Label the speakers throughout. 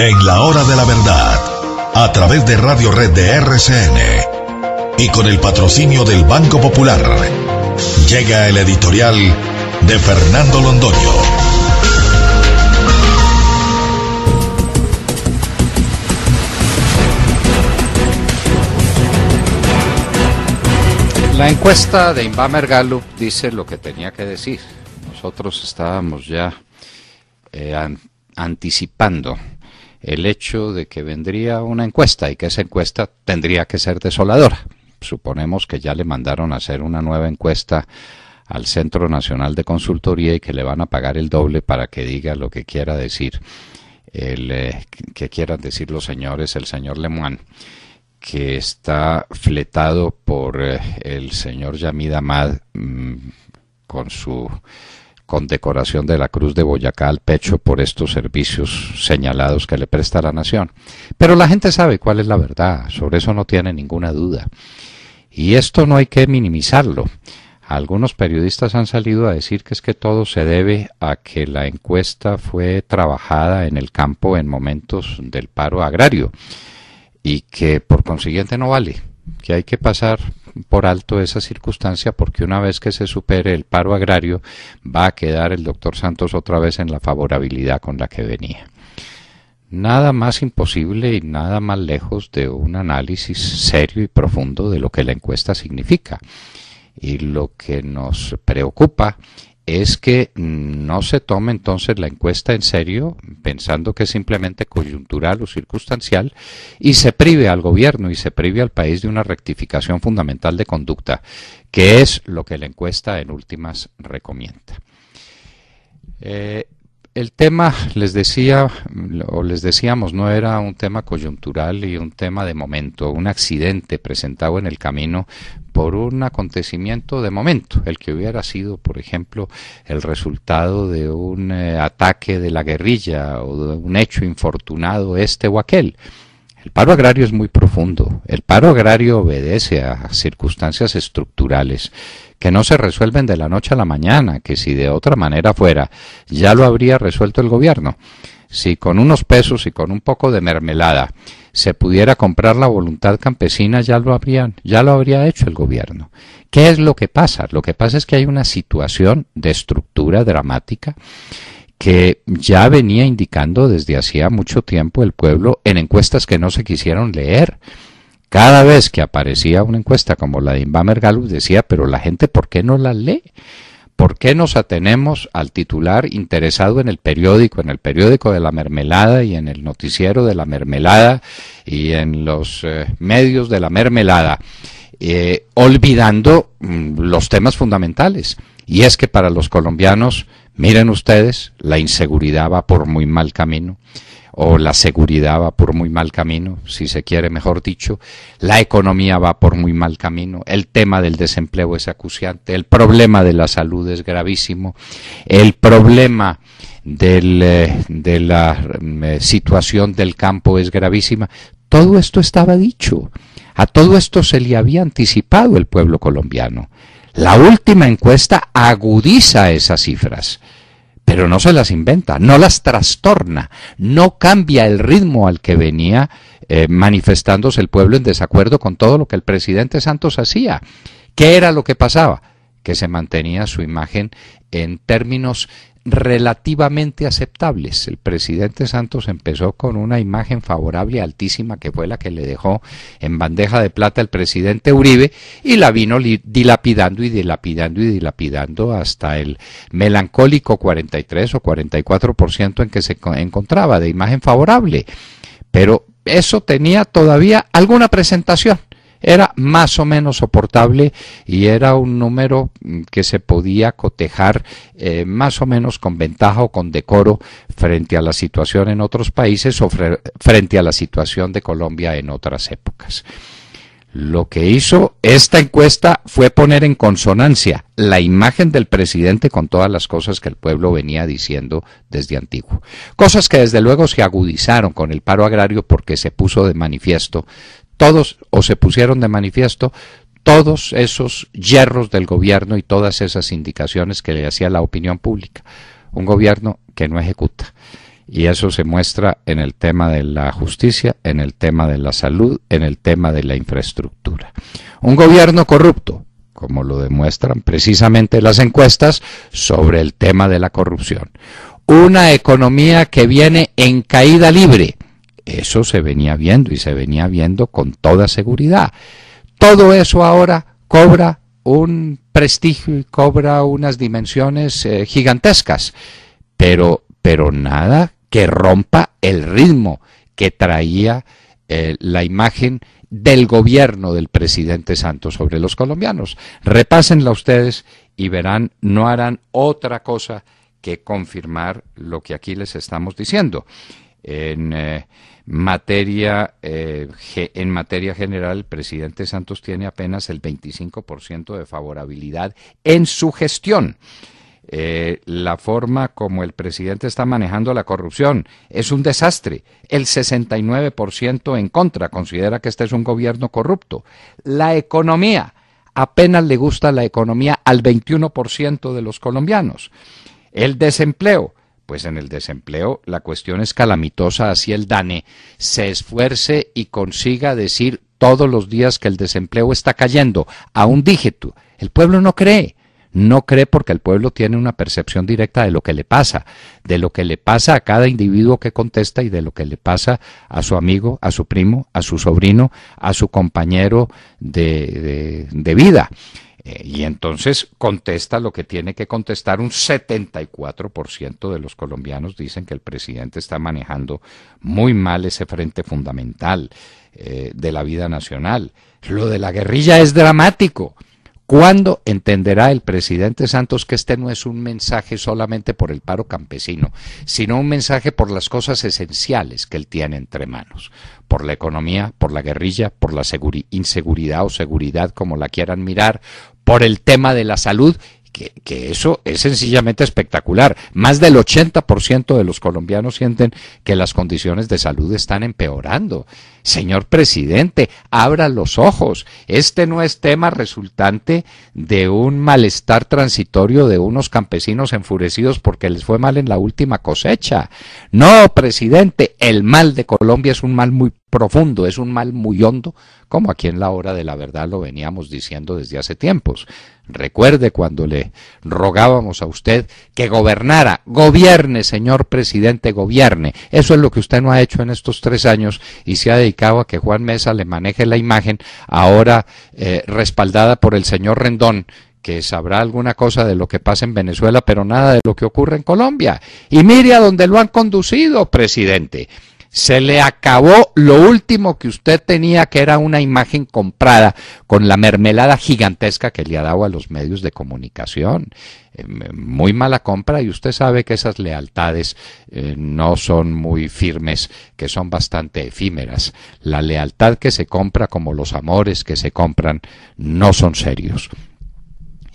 Speaker 1: En la hora de la verdad, a través de Radio Red de RCN y con el patrocinio del Banco Popular, llega el editorial de Fernando Londoño. La encuesta de Inbamer Gallup dice lo que tenía que decir. Nosotros estábamos ya eh, anticipando el hecho de que vendría una encuesta y que esa encuesta tendría que ser desoladora. Suponemos que ya le mandaron a hacer una nueva encuesta al Centro Nacional de Consultoría y que le van a pagar el doble para que diga lo que quiera decir el eh, que quieran decir los señores, el señor Lemoine, que está fletado por eh, el señor Yamid Ahmad mm, con su condecoración de la Cruz de Boyacá al pecho por estos servicios señalados que le presta la nación. Pero la gente sabe cuál es la verdad, sobre eso no tiene ninguna duda. Y esto no hay que minimizarlo. Algunos periodistas han salido a decir que es que todo se debe a que la encuesta fue trabajada en el campo en momentos del paro agrario y que por consiguiente no vale que hay que pasar por alto esa circunstancia porque una vez que se supere el paro agrario va a quedar el doctor Santos otra vez en la favorabilidad con la que venía. Nada más imposible y nada más lejos de un análisis serio y profundo de lo que la encuesta significa. Y lo que nos preocupa es que no se tome entonces la encuesta en serio, pensando que es simplemente coyuntural o circunstancial, y se prive al gobierno y se prive al país de una rectificación fundamental de conducta, que es lo que la encuesta en últimas recomienda. Eh, el tema, les decía, o les decíamos, no era un tema coyuntural y un tema de momento, un accidente presentado en el camino por un acontecimiento de momento, el que hubiera sido, por ejemplo, el resultado de un eh, ataque de la guerrilla o de un hecho infortunado este o aquel. El paro agrario es muy profundo. El paro agrario obedece a circunstancias estructurales que no se resuelven de la noche a la mañana, que si de otra manera fuera, ya lo habría resuelto el gobierno. Si con unos pesos y con un poco de mermelada se pudiera comprar la voluntad campesina, ya lo habrían, ya lo habría hecho el gobierno. ¿Qué es lo que pasa? Lo que pasa es que hay una situación de estructura dramática que ya venía indicando desde hacía mucho tiempo el pueblo en encuestas que no se quisieron leer. Cada vez que aparecía una encuesta como la de Inbamer Gallup decía, pero la gente, ¿por qué no la lee? ¿Por qué nos atenemos al titular interesado en el periódico, en el periódico de la mermelada y en el noticiero de la mermelada y en los eh, medios de la mermelada? Eh, olvidando mm, los temas fundamentales. Y es que para los colombianos Miren ustedes, la inseguridad va por muy mal camino, o la seguridad va por muy mal camino, si se quiere mejor dicho, la economía va por muy mal camino, el tema del desempleo es acuciante, el problema de la salud es gravísimo, el problema eh, de la mm, eh, situación del campo es gravísima. Todo esto estaba dicho, a todo esto se le había anticipado el pueblo colombiano. La última encuesta agudiza esas cifras, pero no se las inventa, no las trastorna, no cambia el ritmo al que venía eh, manifestándose el pueblo en desacuerdo con todo lo que el presidente Santos hacía. ¿Qué era lo que pasaba? Que se mantenía su imagen en términos relativamente aceptables. El presidente Santos empezó con una imagen favorable altísima que fue la que le dejó en bandeja de plata el presidente Uribe y la vino dilapidando y dilapidando y dilapidando hasta el melancólico 43 o 44% en que se encontraba de imagen favorable. Pero eso tenía todavía alguna presentación. Era más o menos soportable y era un número mm, que se podía cotejar eh, más o menos con ventaja o con decoro frente a la situación en otros países o frente a la situación de Colombia en otras épocas. Lo que hizo esta encuesta fue poner en consonancia la imagen del presidente con todas las cosas que el pueblo venía diciendo desde antiguo. Cosas que desde luego se agudizaron con el paro agrario porque se puso de manifiesto todos, o se pusieron de manifiesto, todos esos yerros del gobierno y todas esas indicaciones que le hacía la opinión pública. Un gobierno que no ejecuta. Y eso se muestra en el tema de la justicia, en el tema de la salud, en el tema de la infraestructura. Un gobierno corrupto, como lo demuestran precisamente las encuestas sobre el tema de la corrupción. Una economía que viene en caída libre eso se venía viendo y se venía viendo con toda seguridad. Todo eso ahora cobra un prestigio y cobra unas dimensiones eh, gigantescas, pero, pero nada que rompa el ritmo que traía eh, la imagen del gobierno del presidente Santos sobre los colombianos. Repásenla ustedes y verán, no harán otra cosa que confirmar lo que aquí les estamos diciendo. En, eh, Materia, eh, en materia general, el presidente Santos tiene apenas el 25% de favorabilidad en su gestión. Eh, la forma como el presidente está manejando la corrupción es un desastre. El 69% en contra considera que este es un gobierno corrupto. La economía, apenas le gusta la economía al 21% de los colombianos. El desempleo, pues en el desempleo la cuestión es calamitosa, así el DANE se esfuerce y consiga decir todos los días que el desempleo está cayendo a un dígito. El pueblo no cree, no cree porque el pueblo tiene una percepción directa de lo que le pasa, de lo que le pasa a cada individuo que contesta y de lo que le pasa a su amigo, a su primo, a su sobrino, a su compañero de, de, de vida. Eh, y entonces contesta lo que tiene que contestar. Un 74% de los colombianos dicen que el presidente está manejando muy mal ese frente fundamental eh, de la vida nacional. Lo de la guerrilla es dramático. ¿Cuándo entenderá el presidente Santos que este no es un mensaje solamente por el paro campesino, sino un mensaje por las cosas esenciales que él tiene entre manos? Por la economía, por la guerrilla, por la inseguridad o seguridad, como la quieran mirar, por el tema de la salud, que, eso es sencillamente espectacular. Más del 80% de los colombianos sienten que las condiciones de salud están empeorando. Señor presidente, abra los ojos. Este no es tema resultante de un malestar transitorio de unos campesinos enfurecidos porque les fue mal en la última cosecha. No, presidente, el mal de Colombia es un mal muy profundo, es un mal muy hondo, como aquí en la hora de la verdad lo veníamos diciendo desde hace tiempos. Recuerde cuando le rogábamos a usted que gobernara, gobierne, señor presidente, gobierne. Eso es lo que usted no ha hecho en estos tres años y se ha dedicado a que Juan Mesa le maneje la imagen, ahora eh, respaldada por el señor Rendón, que sabrá alguna cosa de lo que pasa en Venezuela, pero nada de lo que ocurre en Colombia. Y mire a dónde lo han conducido, presidente. Se le acabó lo último que usted tenía, que era una imagen comprada con la mermelada gigantesca que le ha dado a los medios de comunicación. Eh, muy mala compra y usted sabe que esas lealtades eh, no son muy firmes, que son bastante efímeras. La lealtad que se compra, como los amores que se compran, no son serios.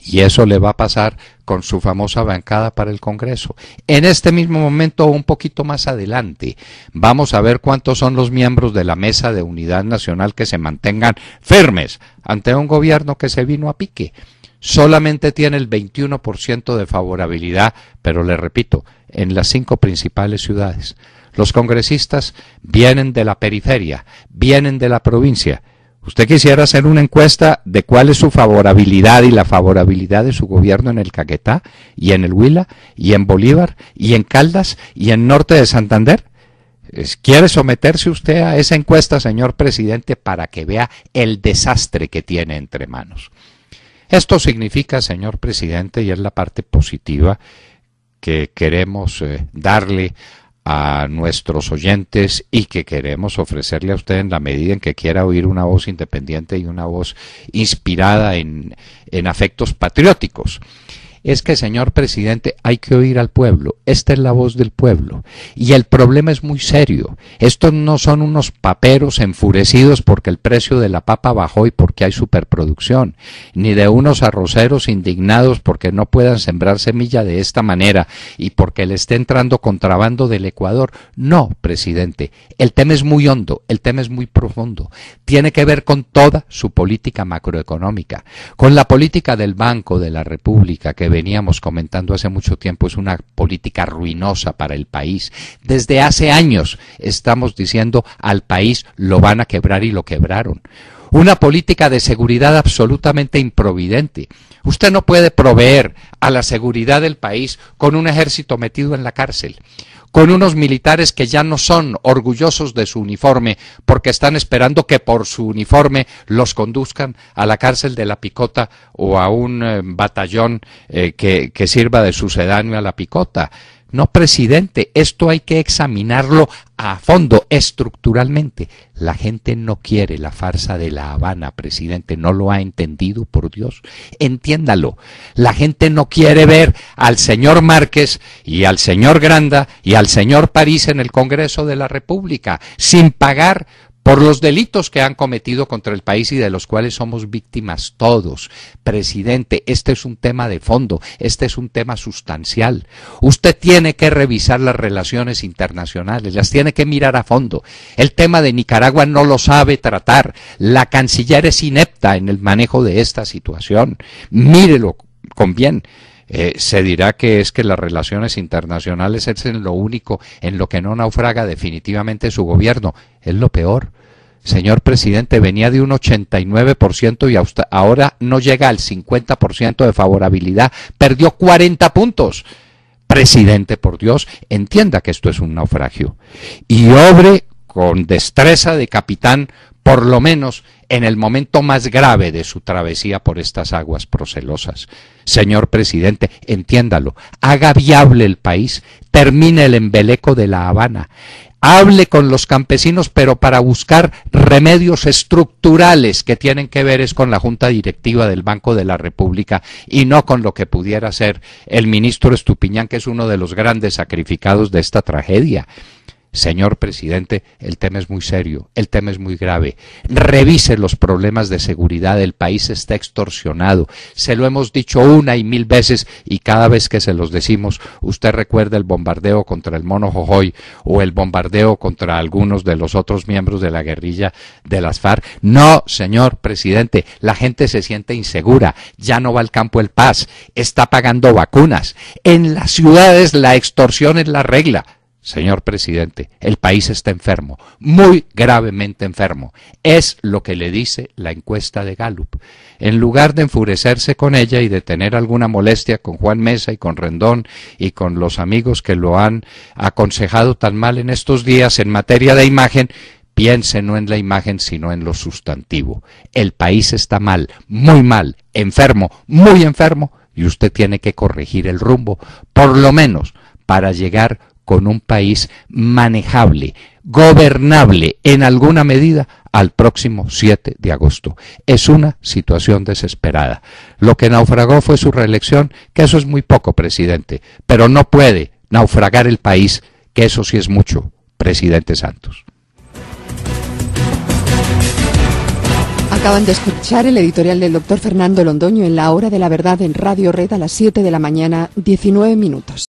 Speaker 1: Y eso le va a pasar con su famosa bancada para el Congreso. En este mismo momento, un poquito más adelante, vamos a ver cuántos son los miembros de la Mesa de Unidad Nacional que se mantengan firmes ante un gobierno que se vino a pique. Solamente tiene el 21% de favorabilidad, pero le repito, en las cinco principales ciudades. Los congresistas vienen de la periferia, vienen de la provincia Usted quisiera hacer una encuesta de cuál es su favorabilidad y la favorabilidad de su gobierno en el Caquetá y en el Huila y en Bolívar y en Caldas y en Norte de Santander. ¿Quiere someterse usted a esa encuesta, señor presidente, para que vea el desastre que tiene entre manos? Esto significa, señor presidente, y es la parte positiva que queremos eh, darle a nuestros oyentes y que queremos ofrecerle a usted en la medida en que quiera oír una voz independiente y una voz inspirada en, afectos patrióticos es que, señor presidente, hay que oír al pueblo. Esta es la voz del pueblo. Y el problema es muy serio. Estos no son unos paperos enfurecidos porque el precio de la papa bajó y porque hay superproducción, ni de unos arroceros indignados porque no puedan sembrar semilla de esta manera y porque le esté entrando contrabando del Ecuador. No, presidente. El tema es muy hondo, el tema es muy profundo. Tiene que ver con toda su política macroeconómica, con la política del Banco de la República que veníamos comentando hace mucho tiempo, es una política ruinosa para el país. Desde hace años estamos diciendo al país lo van a quebrar y lo quebraron. Una política de seguridad absolutamente improvidente. Usted no puede proveer a la seguridad del país con un ejército metido en la cárcel con unos militares que ya no son orgullosos de su uniforme porque están esperando que por su uniforme los conduzcan a la cárcel de la picota o a un eh, batallón eh, que, que, sirva de sucedáneo a la picota. No, presidente, esto hay que examinarlo a fondo, estructuralmente. La gente no quiere la farsa de La Habana, presidente, no lo ha entendido, por Dios. Entiéndalo. La gente no quiere ver al señor Márquez y al señor Granda y al señor París en el Congreso de la República sin pagar por los delitos que han cometido contra el país y de los cuales somos víctimas todos. Presidente, este es un tema de fondo, este es un tema sustancial. Usted tiene que revisar las relaciones internacionales, las tiene que mirar a fondo. El tema de Nicaragua no lo sabe tratar. La canciller es inepta en el manejo de esta situación. Mírelo con bien. Eh, se dirá que es que las relaciones internacionales es lo único en lo que no naufraga definitivamente su gobierno. Es lo peor. Señor presidente, venía de un 89% y ahora no llega al 50% de favorabilidad. Perdió 40 puntos. Presidente, por Dios, entienda que esto es un naufragio y obre con destreza de capitán por lo menos en el momento más grave de su travesía por estas aguas procelosas. Señor presidente, entiéndalo, haga viable el país, termine el embeleco de La Habana, hable con los campesinos, pero para buscar remedios estructurales que tienen que ver es con la Junta Directiva del Banco de la República y no con lo que pudiera ser el ministro Estupiñán, que es uno de los grandes sacrificados de esta tragedia. Señor presidente, el tema es muy serio, el tema es muy grave. Revise los problemas de seguridad, el país está extorsionado. Se lo hemos dicho una y mil veces y cada vez que se los decimos, usted recuerda el bombardeo contra el mono Jojoy o el bombardeo contra algunos de los otros miembros de la guerrilla de las FARC. No, señor presidente, la gente se siente insegura, ya no va al campo el paz, está pagando vacunas. En las ciudades la extorsión es la regla señor presidente, el país está enfermo, muy gravemente enfermo. Es lo que le dice la encuesta de Gallup. En lugar de enfurecerse con ella y de tener alguna molestia con Juan Mesa y con Rendón y con los amigos que lo han aconsejado tan mal en estos días en materia de imagen, piense no en la imagen, sino en lo sustantivo. El país está mal, muy mal, enfermo, muy enfermo, y usted tiene que corregir el rumbo, por lo menos para llegar con un país manejable, gobernable en alguna medida al próximo 7 de agosto. Es una situación desesperada. Lo que naufragó fue su reelección, que eso es muy poco, presidente, pero no puede naufragar el país, que eso sí es mucho, presidente Santos. Acaban de escuchar el editorial del doctor Fernando Londoño en la hora de la verdad en Radio Red a las 7 de la mañana, 19 minutos.